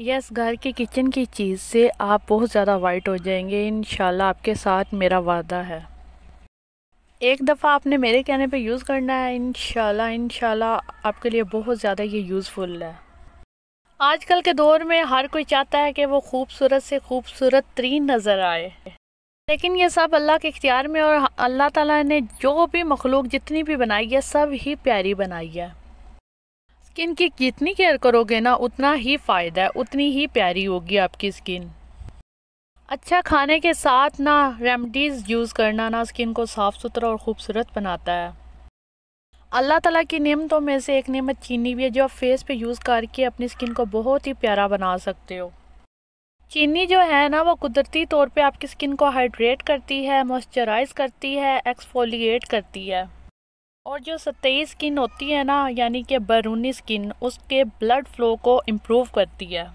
yes घर के kitchen की चीज़ से आप बहुत ज़्यादा वाइट हो जाएंगे इन आपके साथ मेरा वादा है एक दफ़ा आपने मेरे कहने पे यूज़ करना है इन शाला आपके लिए बहुत ज़्यादा ये यूज़फुल है आजकल के दौर में हर कोई चाहता है कि वो खूबसूरत से खूबसूरत तरीन नज़र आए लेकिन ये सब अल्लाह के इख्तियार में और अल्लाह ताला ने जो भी मखलूक जितनी भी बनाई है सब ही प्यारी बनाई है स्किन की जितनी केयर करोगे ना उतना ही फ़ायदा है उतनी ही प्यारी होगी आपकी स्किन अच्छा खाने के साथ ना रेमडीज़ यूज़ करना ना स्किन को साफ़ सुथरा और ख़ूबसूरत बनाता है अल्लाह ताला की नियमतों में से एक नियमत चीनी भी है जो आप फेस पे यूज़ करके अपनी स्किन को बहुत ही प्यारा बना सकते हो चीनी जो है ना वो कुदरती तौर पे आपकी स्किन को हाइड्रेट करती है मॉइस्चराइज करती है एक्सफोलिएट करती है और जो सतई स्किन होती है ना यानी कि बैरूनी स्किन उसके ब्लड फ्लो को इम्प्रूव करती है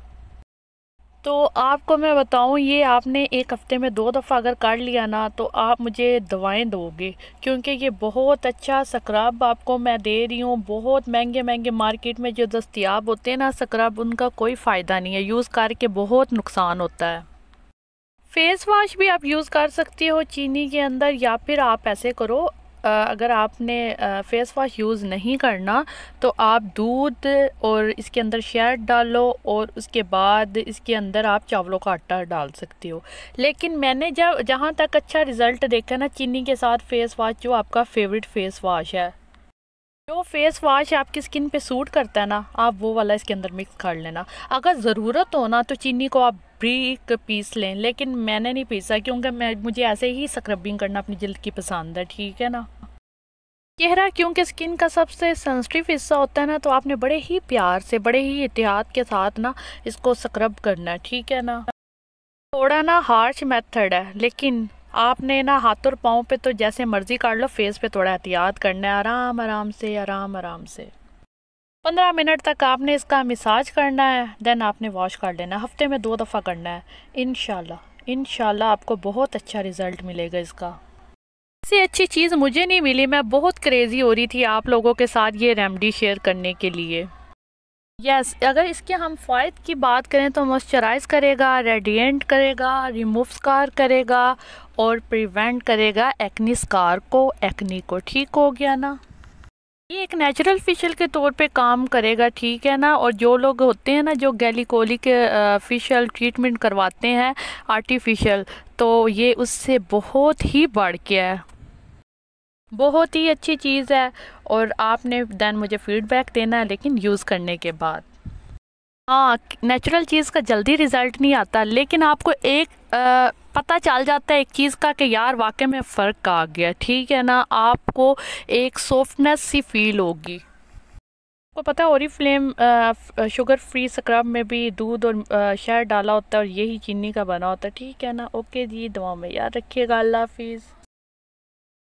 तो आपको मैं बताऊं ये आपने एक हफ़्ते में दो दफ़ा अगर काट लिया ना तो आप मुझे दवाएं दोगे क्योंकि ये बहुत अच्छा सक्रब आपको मैं दे रही हूँ बहुत महंगे महंगे मार्केट में जो दस्तियाब होते हैं ना सक्रब उनका कोई फ़ायदा नहीं है यूज़ करके बहुत नुकसान होता है फेस वाश भी आप यूज़ कर सकते हो चीनी के अंदर या फिर आप ऐसे करो अगर आपने फेस वाश यूज़ नहीं करना तो आप दूध और इसके अंदर शहद डालो और उसके बाद इसके अंदर आप चावलों का आटा डाल सकते हो लेकिन मैंने जब जहाँ तक अच्छा रिज़ल्ट देखा ना चीनी के साथ फेस वाश जो आपका फेवरेट फेस वाश है जो फेस वाश आपकी स्किन पे सूट करता है ना आप वो वाला इसके अंदर मिक्स कर लेना अगर ज़रूरत हो ना तो चीनी को आप भी पीस लें लेकिन मैंने नहीं पीसा क्योंकि मैं मुझे ऐसे ही स्क्रबिंग करना अपनी जल्द की पसंद है ठीक है ना चेहरा क्योंकि स्किन का सबसे सेंसिटिव हिस्सा होता है ना तो आपने बड़े ही प्यार से बड़े ही एहतियात के साथ ना इसको स्क्रब करना है ठीक है ना थोड़ा ना हार्श मेथड है लेकिन आपने ना हाथ और पाँव पे तो जैसे मर्जी काट लो फेस पे थोड़ा एहतियात करना है आराम आराम से आराम आराम से पंद्रह मिनट तक आपने इसका मिसाज करना है देन आपने वॉश कर लेना हफ्ते में दो दफ़ा करना है इन इनशाला आपको बहुत अच्छा रिज़ल्ट मिलेगा इसका ऐसी अच्छी चीज़ मुझे नहीं मिली मैं बहुत क्रेज़ी हो रही थी आप लोगों के साथ ये रेमडी शेयर करने के लिए यस yes, अगर इसके हम फ़ायद की बात करें तो मॉइस्चराइज करेगा रेडिएंट करेगा रिमूव स्कार करेगा और प्रिवेंट करेगा एक्नी स्कार को एक्नी को ठीक हो गया ना ये एक नेचुरल फेशियल के तौर पे काम करेगा ठीक है ना और जो लोग होते हैं ना जो गैलिकोली के ट्रीटमेंट करवाते हैं आर्टिफिशियल तो ये उससे बहुत ही बढ़ गया है बहुत ही अच्छी चीज़ है और आपने दैन मुझे फ़ीडबैक देना है लेकिन यूज़ करने के बाद हाँ नेचुरल चीज़ का जल्दी रिज़ल्ट नहीं आता लेकिन आपको एक आ, चल जाता है एक चीज़ का कि यार वाकई में फ़र्क आ गया ठीक है ना आपको एक सॉफ्टनेस सी फील होगी आपको पता है ओरी फ्लेम शुगर फ्री स्क्रब में भी दूध और शहद डाला होता है और यही चीनी का बना होता है ठीक है ना ओके जी दुआ में याद रखिएगा अल्लाह हाफिज़